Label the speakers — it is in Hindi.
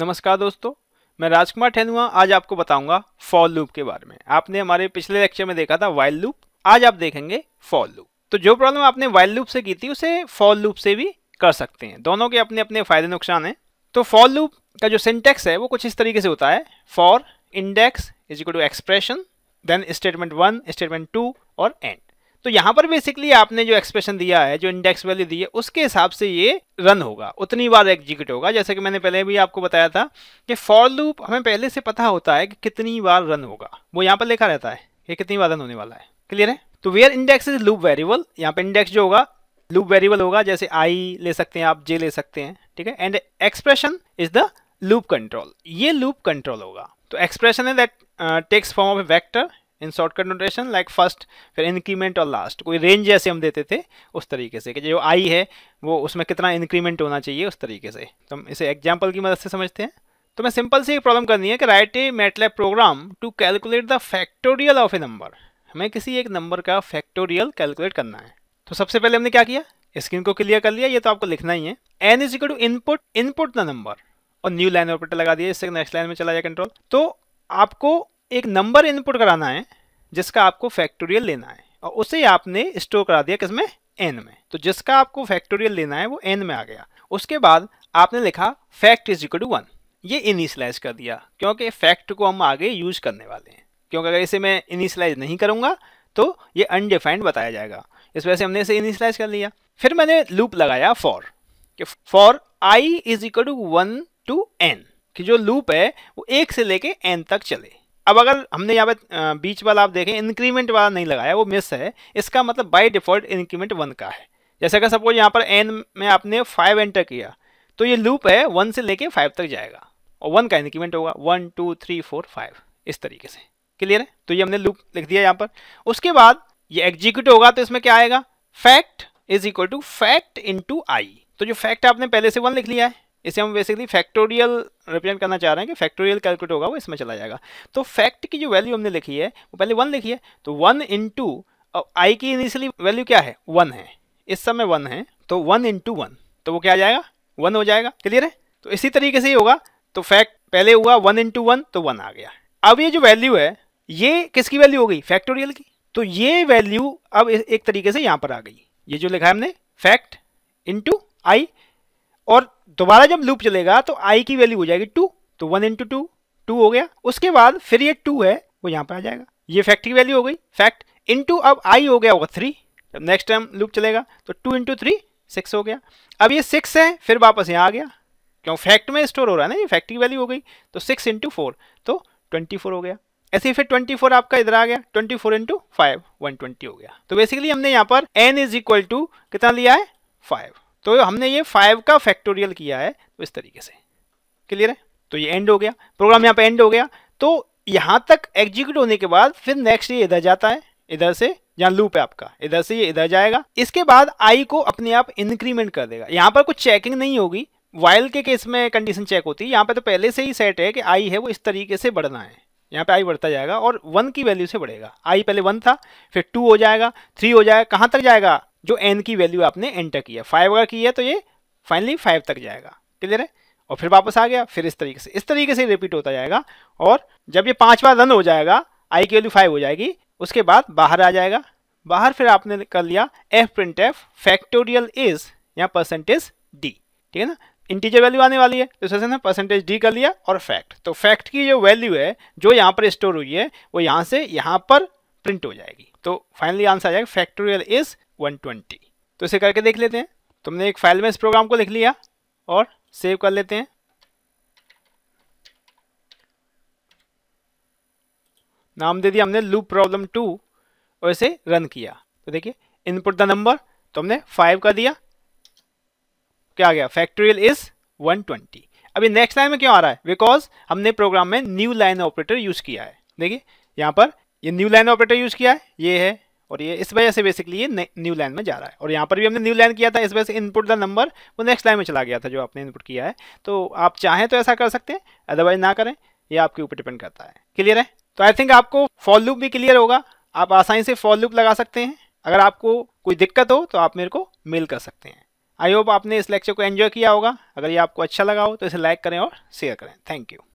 Speaker 1: नमस्कार दोस्तों मैं राजकुमार ठेनुआ आज आपको बताऊंगा फॉल लूप के बारे में आपने हमारे पिछले लेक्चर में देखा था वाइल्ड लूप आज आप देखेंगे फॉल लूप तो जो प्रॉब्लम आपने वाइल लूप से की थी उसे फॉल लूप से भी कर सकते हैं दोनों के अपने अपने फायदे नुकसान हैं तो फॉल लूप का जो सिंटेक्स है वो कुछ इस तरीके से होता है for index is equal to expression then statement one statement two और एंड तो यहाँ पर बेसिकली आपने जो एक्सप्रेशन दिया है जो इंडेक्स वैल्यू दी है उसके हिसाब से ये रन होगा उतनी बार एग्जीक्यूट होगा जैसे कि मैंने पहले भी आपको बताया था कि फॉर लूप हमें पहले से पता होता है कि कितनी बार रन होगा वो यहाँ पर लिखा रहता है कि कितनी बार रन होने वाला है क्लियर है तो where index is loop variable यहाँ पे इंडेक्स जो होगा लूप वेरिएबल होगा जैसे आई ले सकते हैं आप जे ले सकते हैं ठीक है and expression is the loop control ये लूप कंट्रोल होगा तो एक्सप्रेशन है that takes form of vector in shortcut notation like first फिर इंक्रीमेंट और लास्ट कोई रेंज जैसे हम देते थे उस तरीके से कि जो आई है वो उसमें कितना इंक्रीमेंट होना चाहिए उस तरीके से तो हम इसे एग्जाम्पल की मदद से समझते हैं तो मैं सिंपल सी एक प्रॉब्लम करनी है कि write a MATLAB program to calculate the factorial of a number हमें किसी एक नंबर का फैक्टोरियल कैलकुलेट करना है तो सबसे पहले हमने क्या किया स्क्रीन को क्लियर कर लिया ये तो आपको लिखना ही है N is equal to input input the number और न्यू लाइन ऑपरेटर लगा दिया इससे नेक्स्ट लाइन में चला जाए कंट्रोल तो आपको एक नंबर इनपुट कराना है जिसका आपको फैक्टोरियल लेना है और उसे आपने स्टोर करा दिया किसमें एन में तो जिसका आपको फैक्टोरियल लेना है वो एन में आ गया उसके बाद आपने लिखा fact is equal to one ये इनिशलाइज कर दिया क्योंकि फैक्ट को हम आगे यूज करने वाले हैं क्योंकि अगर इसे मैं इनिशलाइज नहीं करूँगा तो ये अनडिफाइंड बताया जाएगा इस वजह से हमने इसे इनिशलाइज कर लिया फिर मैंने लूप लगाया फॉर कि for I is equal to one to N कि जो लूप है वो एक से लेके एन तक चले अब अगर हमने यहाँ पे बीच वाला आप देखें इंक्रीमेंट वाला नहीं लगाया वो मिस है इसका मतलब बाय डिफॉल्ट इंक्रीमेंट वन का है जैसे अगर सपोज यहाँ पर एन में आपने फाइव एंटर किया तो ये लूप है वन से लेके फाइव तक जाएगा और वन का इंक्रीमेंट होगा one two three four five इस तरीके से क्लियर है तो ये हमने लूप लिख दिया यहाँ पर उसके बाद ये एग्जीक्यूट होगा तो इसमें क्या आएगा fact is equal to fact to I तो जो फैक्ट आपने पहले से वन लिख लिया है इसे हम बेसिकली फैक्टोरियल रिप्रेजेंट करना चाह रहे हैं कि फैक्टोरियल कैलकुलेट होगा वो इसमें चला जाएगा तो फैक्ट की जो वैल्यू हमने लिखी है वो पहले वन लिखी है तो वन इन टू आई की इनिशियली वैल्यू क्या है वन है इस समय वन है तो वन इन टू वन तो वो क्या आ जाएगा वन हो जाएगा क्लियर है तो इसी तरीके से ही होगा तो फैक्ट पहले हुआ वन इन टू वन तो वन आ गया अब ये जो वैल्यू है ये किसकी वैल्यू हो गई फैक्टोरियल की तो ये वैल्यू अब एक तरीके से यहाँ पर आ गई ये जो लिखा है हमने फैक्ट इन टू आई और दोबारा जब लूप चलेगा तो आई की वैल्यू हो जाएगी टू तो वन इंटू टू टू हो गया उसके बाद फिर ये टू है वो यहाँ पर आ जाएगा ये फैक्ट की वैल्यू हो गई फैक्ट इंटू अब आई हो गया होगा थ्री जब नेक्स्ट टाइम लूप चलेगा तो टू इंटू थ्री सिक्स हो गया अब ये सिक्स है फिर वापस यहाँ आ गया क्यों फैक्ट में स्टोर हो रहा है ना ये फैक्ट की वैल्यू हो गई तो सिक्स इंटू फोर तो ट्वेंटी फोर हो गया ऐसे ही फिर ट्वेंटी फोर आपका इधर आ गया twenty four into five one twenty हो गया तो बेसिकली हमने यहाँ पर एन इज इक्वल टू कितना लिया है फाइव तो हमने ये फाइव का फैक्टोरियल किया है तो इस तरीके से क्लियर है तो ये एंड हो गया प्रोग्राम यहाँ पे एंड हो गया तो यहाँ तक एग्जीक्यूट होने के बाद फिर नेक्स्ट ये इधर जाता है इधर से जहाँ लूप है आपका इधर से ये इधर जाएगा इसके बाद आई को अपने आप इंक्रीमेंट कर देगा यहाँ पर कुछ चेकिंग नहीं होगी वाइल के केस में कंडीशन चेक होती है यहाँ पर तो पहले से ही सेट है कि आई है वो इस तरीके से बढ़ना है यहाँ पे आई बढ़ता जाएगा और वन की वैल्यू से बढ़ेगा आई पहले वन था फिर टू हो जाएगा थ्री हो जाएगा कहाँ तक जाएगा जो एन की वैल्यू आपने एंटर किया फाइव अगर किया तो ये फाइनली फाइव तक जाएगा क्लियर है और फिर वापस आ गया फिर इस तरीके से इस तरीके से रिपीट होता जाएगा और जब ये पाँच बार रन हो जाएगा आई की वैल्यू फाइव हो जाएगी उसके बाद बाहर आ जाएगा बाहर फिर आपने कर लिया F print F factorial is यहाँ परसेंटेज डी ठीक है ना इंटीजर वैल्यू आने वाली है तो इससे ना परसेंटेज डी कर लिया और फैक्ट तो फैक्ट की जो वैल्यू है जो यहाँ पर स्टोर हुई है वो यहाँ से यहाँ पर प्रिंट हो जाएगी तो फाइनली आंसर आ जाएगा फैक्टोरियल इज 120 तो इसे करके देख लेते हैं तुमने एक फाइल में इस प्रोग्राम को लिख लिया और सेव कर लेते हैं नाम दे दिया हमने लूप प्रॉब्लम टू और इसे रन किया तो देखिए इनपुट द नंबर तो हमने फाइव का दिया क्या आ गया फैक्टोरियल इज 120 अभी नेक्स्ट लाइन में क्यों आ रहा है बिकॉज हमने प्रोग्राम में न्यू लाइन ऑपरेटर यूज किया है देखिए यहां पर ये न्यू लाइन ऑपरेटर यूज किया है ये है और ये इस वजह से बेसिकली ये न्यू लाइन में जा रहा है और यहाँ पर भी हमने न्यू लाइन किया था इस वजह से इनपुट द नंबर वो नेक्स्ट लाइन में चला गया था जो आपने इनपुट किया है तो आप चाहें तो ऐसा कर सकते हैं अदरवाइज ना करें ये आपके ऊपर डिपेंड करता है क्लियर है तो आई थिंक आपको फॉल लूप भी क्लियर होगा आप आसानी से फॉल लूप लगा सकते हैं अगर आपको कोई दिक्कत हो तो आप मेरे को मेल कर सकते हैं आई होप आपने इस लेक्चर को एंजॉय किया होगा अगर ये आपको अच्छा लगा हो तो इसे लाइक करें और शेयर करें थैंक यू